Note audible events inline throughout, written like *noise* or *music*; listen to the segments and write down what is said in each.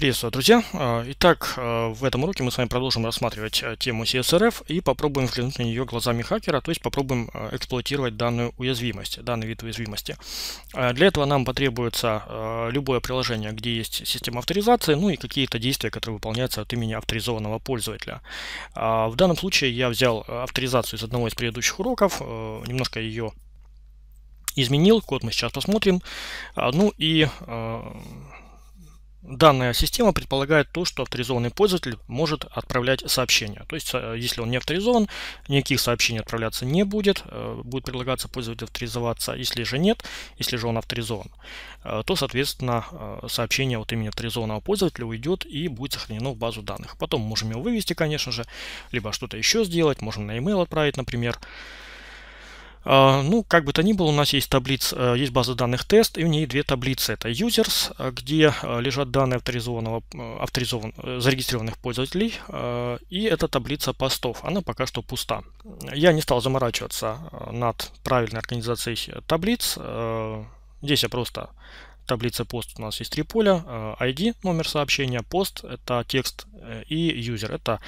Приветствую, друзья! А, итак, а, в этом уроке мы с вами продолжим рассматривать а, тему CSRF и попробуем взглянуть на нее глазами хакера, то есть попробуем эксплуатировать данную уязвимость, данный вид уязвимости. Для этого нам потребуется любое приложение, где есть система авторизации, ну и какие-то действия, которые выполняются от имени авторизованного пользователя. В данном случае я взял авторизацию из одного из предыдущих уроков, немножко ее изменил, код мы сейчас посмотрим. Ну и Данная система предполагает то, что авторизованный пользователь может отправлять сообщения. То есть, э, если он не авторизован, никаких сообщений отправляться не будет. Э, будет предлагаться пользователю авторизоваться. Если же нет, если же он авторизован, э, то, соответственно, сообщение от имени авторизованного пользователя уйдет и будет сохранено в базу данных. Потом можем его вывести, конечно же, либо что-то еще сделать. Можем на e-mail отправить, например. Например. А, ну, как бы то ни было, у нас есть таблица, э, есть база данных тест, и в ней две таблицы. Это users, э, где э, лежат данные авторизованного, авторизован, зарегистрированных пользователей, и это таблица постов. Она пока что пуста. Я не стал заморачиваться над правильной организацией таблиц. Здесь я просто таблица пост у нас есть три поля. ID, номер сообщения, пост, это текст, и user, это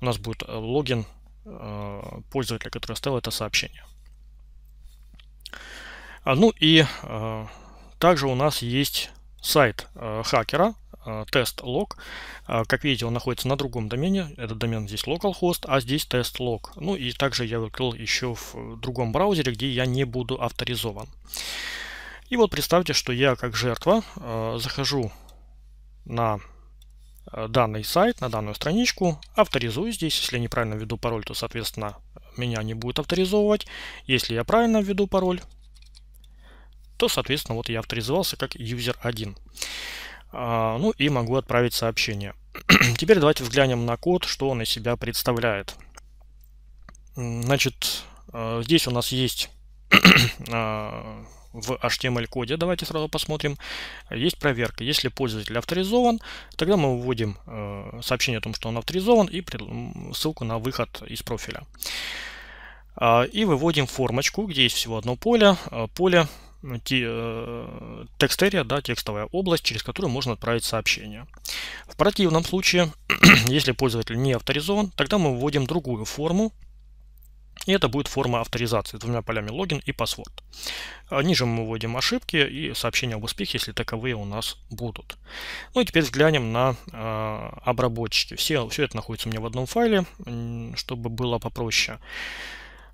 у нас будет логин пользователя, который оставил это сообщение. А, ну и э, также у нас есть сайт э, хакера тест-лог. Э, а, как видите, он находится на другом домене. Этот домен здесь localhost, а здесь тест-лог. Ну и также я выкрыл еще в другом браузере, где я не буду авторизован. И вот представьте, что я как жертва захожу на данный сайт, на данную страничку, авторизую здесь. Если я неправильно введу пароль, то, соответственно, меня не будет авторизовывать. Если я правильно введу пароль, то, соответственно, вот я авторизовался как user 1. А, ну и могу отправить сообщение. *clears throat* Теперь давайте взглянем на код, что он из себя представляет. Значит, а, здесь у нас есть *clears throat* а, в HTML-коде, давайте сразу посмотрим, есть проверка. Если пользователь авторизован, тогда мы вводим сообщение о том, что он авторизован, и ссылку на выход из профиля. И выводим формочку, где есть всего одно поле, поле текстерия, да, текстовая область, через которую можно отправить сообщение. В противном случае, *clears throat* если пользователь не авторизован, тогда мы вводим другую форму, и это будет форма авторизации с двумя полями логин и паспорт. А ниже мы вводим ошибки и сообщения об успехе, если таковые у нас будут. Ну и теперь взглянем на э, обработчики. Все, все это находится у меня в одном файле, чтобы было попроще.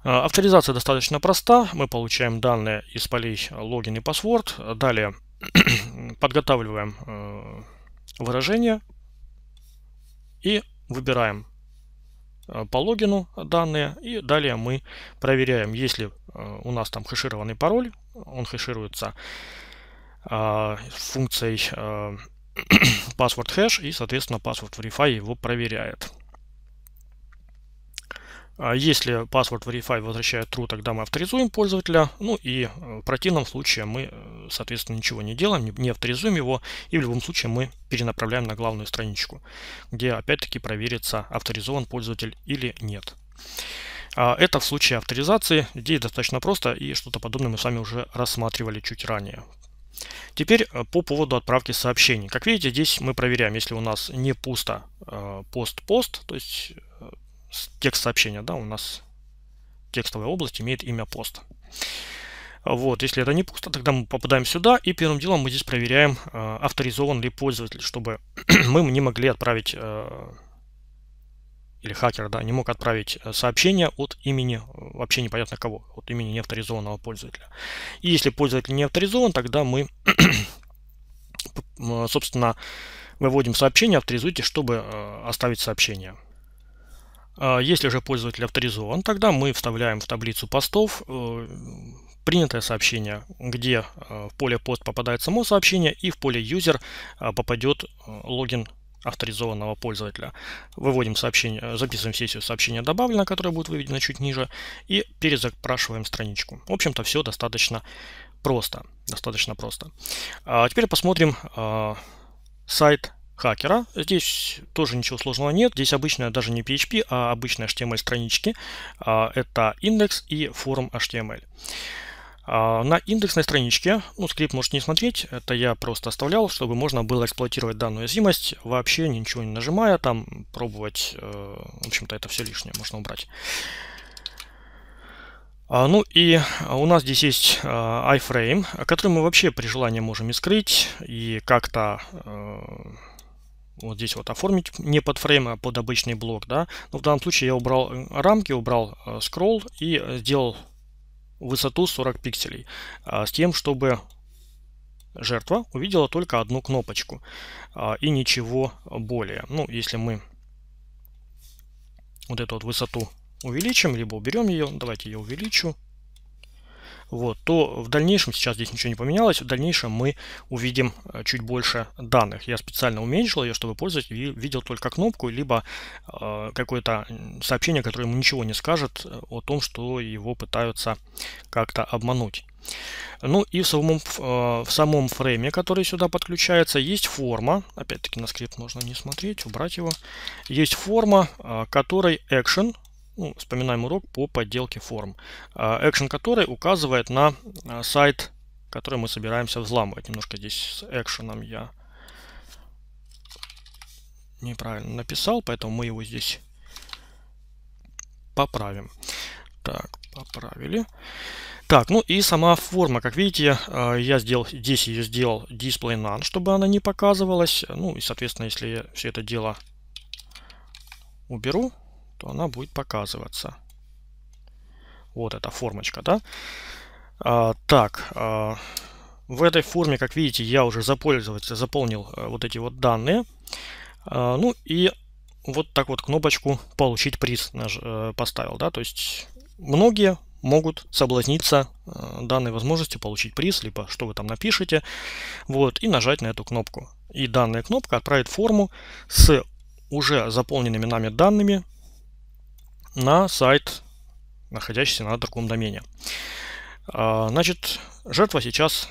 Э, авторизация достаточно проста. Мы получаем данные из полей логин и паспорт. Далее *clears throat* подготавливаем э, выражение и выбираем э, по логину данные. И далее мы проверяем, если у нас там хешированный пароль, он хешируется функцией *clears throat* password hash и, соответственно, password verify его проверяет. А если password verify возвращает true, тогда мы авторизуем пользователя. Ну и э, в противном случае мы, э, соответственно, ничего не делаем, не авторизуем его. И в любом случае мы перенаправляем на главную страничку, где опять-таки проверится, авторизован пользователь или нет. А это в случае авторизации. Здесь достаточно просто и что-то подобное мы с вами уже рассматривали чуть ранее. Теперь э, по поводу отправки сообщений. Как видите, здесь мы проверяем, если у нас не пусто пост-пост, то есть текст сообщения, да, у нас текстовая область имеет имя пост. Вот, если это не пусто, тогда мы попадаем сюда, и первым делом мы здесь проверяем, э, авторизован ли пользователь, чтобы *clears throat* мы не могли отправить, э, или хакер, да, не мог отправить э, сообщение от имени, э, вообще непонятно кого, от имени неавторизованного пользователя. И если пользователь не авторизован, тогда мы, *clears throat* собственно, выводим сообщение, авторизуйте, чтобы э, оставить сообщение. А если же пользователь авторизован, тогда мы вставляем в таблицу постов э, принятое сообщение, где э, в поле пост попадает само сообщение и в поле user э, попадет логин авторизованного пользователя. Выводим сообщение, записываем сессию сообщения добавлено, которое будет выведено чуть ниже, и перезапрашиваем страничку. В общем-то, все достаточно просто. Достаточно просто. А теперь посмотрим сайт хакера. Здесь тоже ничего сложного нет. Здесь обычная, даже не PHP, а обычная HTML странички. А, это индекс и форум HTML. А, на индексной страничке, ну, скрипт можете не смотреть, это я просто оставлял, чтобы можно было эксплуатировать данную уязвимость, вообще ничего не нажимая, там пробовать, э, в общем-то, это все лишнее, можно убрать. А, ну и у нас здесь есть э, iframe, который мы вообще при желании можем и скрыть, и как-то э, вот здесь вот оформить не под фрейм, а под обычный блок, да. Но ну, в данном случае я убрал э, рамки, убрал э, скролл и э, сделал высоту 40 пикселей, с тем, чтобы жертва увидела только одну кнопочку и ничего более. Ну, если мы вот эту вот высоту увеличим, либо уберем ее, давайте я увеличу, вот, то в дальнейшем, сейчас здесь ничего не поменялось, в дальнейшем мы увидим э, чуть больше данных. Я специально уменьшил ее, чтобы пользователь видел только кнопку, либо э, какое-то сообщение, которое ему ничего не скажет э, о том, что его пытаются как-то обмануть. Ну и в самом, э, в самом фрейме, который сюда подключается, есть форма. Опять-таки на скрипт можно не смотреть, убрать его. Есть форма, которой action ну, вспоминаем урок по подделке форм, а, экшен который указывает на а, сайт, который мы собираемся взламывать. Немножко здесь с экшеном я неправильно написал, поэтому мы его здесь поправим. Так, поправили. Так, ну и сама форма, как видите, а, я сделал здесь ее сделал display none, чтобы она не показывалась. Ну и, соответственно, если я все это дело уберу, то она будет показываться. Вот эта формочка, да? А, так, а, в этой форме, как видите, я уже заполнил э, вот эти вот данные. А, ну и вот так вот кнопочку «Получить приз» наж, э, поставил, да? То есть многие могут соблазниться э, данной возможностью получить приз, либо что вы там напишете, вот, и нажать на эту кнопку. И данная кнопка отправит форму с уже заполненными нами данными на сайт, находящийся на таком домене. А, значит, жертва сейчас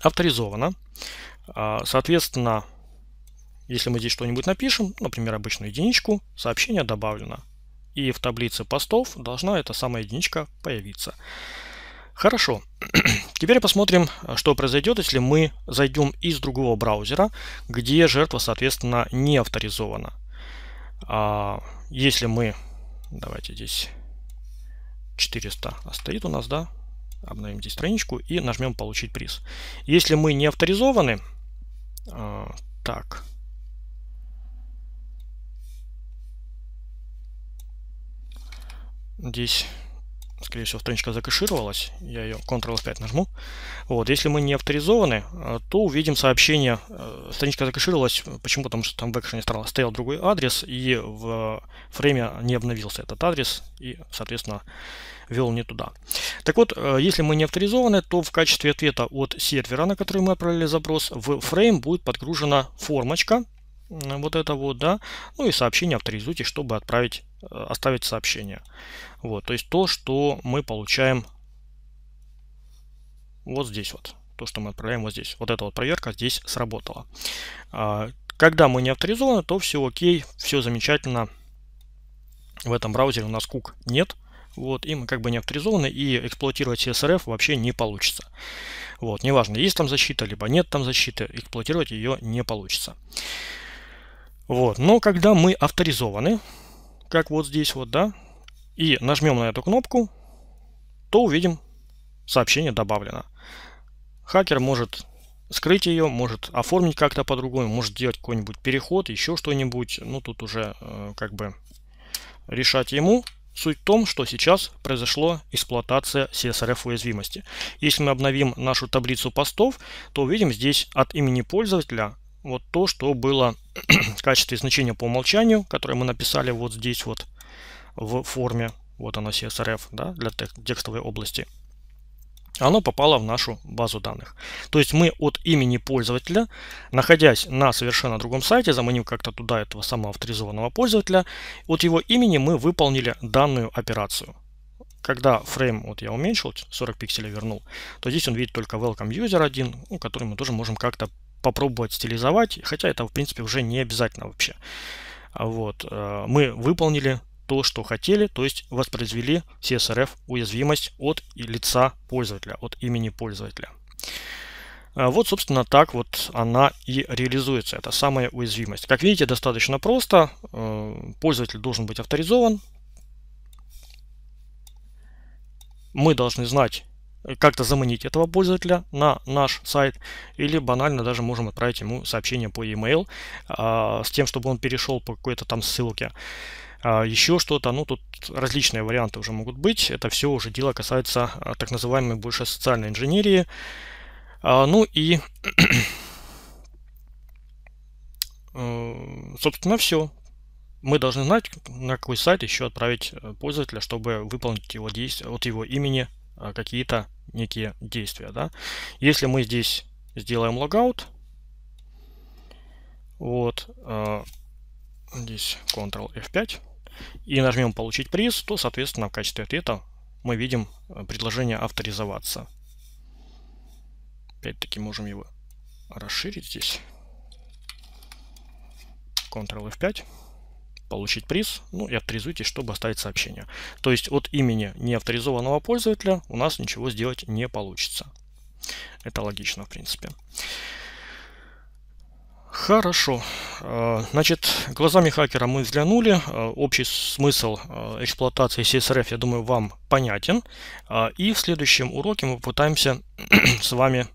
авторизована. А, соответственно, если мы здесь что-нибудь напишем, например, обычную единичку, сообщение добавлено. И в таблице постов должна эта самая единичка появиться. Хорошо. *clears throat* Теперь посмотрим, что произойдет, если мы зайдем из другого браузера, где жертва, соответственно, не авторизована. А, если мы, давайте здесь 400 а стоит у нас, да, обновим здесь страничку и нажмем получить приз. Если мы не авторизованы, а, так, здесь скорее всего, страничка закэшировалась. Я ее Ctrl F5 нажму. Вот, если мы не авторизованы, э, то увидим сообщение. Э, страничка закэшировалась. Почему? Потому что там в экшене стоял другой адрес, и в фрейме не обновился этот адрес, и, соответственно, вел не туда. Так вот, э, если мы не авторизованы, то в качестве ответа от сервера, на который мы отправили запрос, в фрейм будет подгружена формочка, вот это вот, да, ну и сообщение авторизуйте, чтобы отправить Э, оставить сообщение. Вот, то есть то, что мы получаем вот здесь вот. То, что мы отправляем вот здесь. Вот эта вот проверка здесь сработала. А, когда мы не авторизованы, то все окей, все замечательно. В этом браузере у нас кук нет. Вот, и мы как бы не авторизованы, и эксплуатировать CSRF вообще не получится. Вот, неважно, есть там защита, либо нет там защиты, эксплуатировать ее не получится. Вот, но когда мы авторизованы, как вот здесь вот, да, и нажмем на эту кнопку, то увидим сообщение добавлено. Хакер может скрыть ее, может оформить как-то по-другому, может сделать какой-нибудь переход, еще что-нибудь. Ну, тут уже э, как бы решать ему. Суть в том, что сейчас произошла эксплуатация CSRF уязвимости. Если мы обновим нашу таблицу постов, то увидим здесь от имени пользователя вот то, что было *clears throat* в качестве значения по умолчанию, которое мы написали вот здесь вот в форме, вот оно CSRF, да, для текстовой области, оно попало в нашу базу данных. То есть мы от имени пользователя, находясь на совершенно другом сайте, заманив как-то туда этого самого авторизованного пользователя, от его имени мы выполнили данную операцию. Когда фрейм, вот я уменьшил, 40 пикселей вернул, то здесь он видит только welcome user 1, ну, который мы тоже можем как-то попробовать стилизовать, хотя это, в принципе, уже не обязательно вообще. А вот. Э, мы выполнили то, что хотели, то есть воспроизвели CSRF уязвимость от лица пользователя, от имени пользователя. А вот, собственно, так вот она и реализуется, это самая уязвимость. Как видите, достаточно просто. Э, пользователь должен быть авторизован. Мы должны знать Э, как-то заманить этого пользователя на наш сайт или банально даже можем отправить ему сообщение по e-mail э, с тем, чтобы он перешел по какой-то там ссылке. Э, еще что-то, ну тут различные варианты уже могут быть. Это все уже дело касается э, так называемой больше социальной инженерии. Э, ну и, *clears throat* э, собственно, все мы должны знать, на какой сайт еще отправить э, пользователя, чтобы выполнить его действие от его имени а, какие-то некие действия. Да? Если мы здесь сделаем логаут, вот, а, здесь Ctrl F5, и нажмем «Получить приз», то, соответственно, в качестве ответа мы видим а, предложение «Авторизоваться». Опять-таки можем его расширить здесь. Ctrl F5 получить приз, ну и авторизуйтесь, чтобы оставить сообщение. То есть от имени неавторизованного пользователя у нас ничего сделать не получится. Это логично, в принципе. Хорошо. А, значит, глазами хакера мы взглянули. А, общий смысл а, эксплуатации CSRF, я думаю, вам понятен. И в следующем уроке мы попытаемся *clears throat* с вами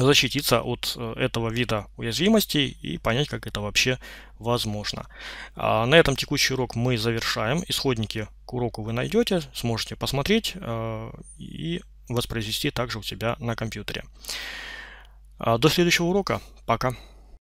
защититься от э, этого вида уязвимостей и понять, как это вообще возможно. А на этом текущий урок мы завершаем. Исходники к уроку вы найдете, сможете посмотреть э, и воспроизвести также у себя на компьютере. А, до следующего урока. Пока.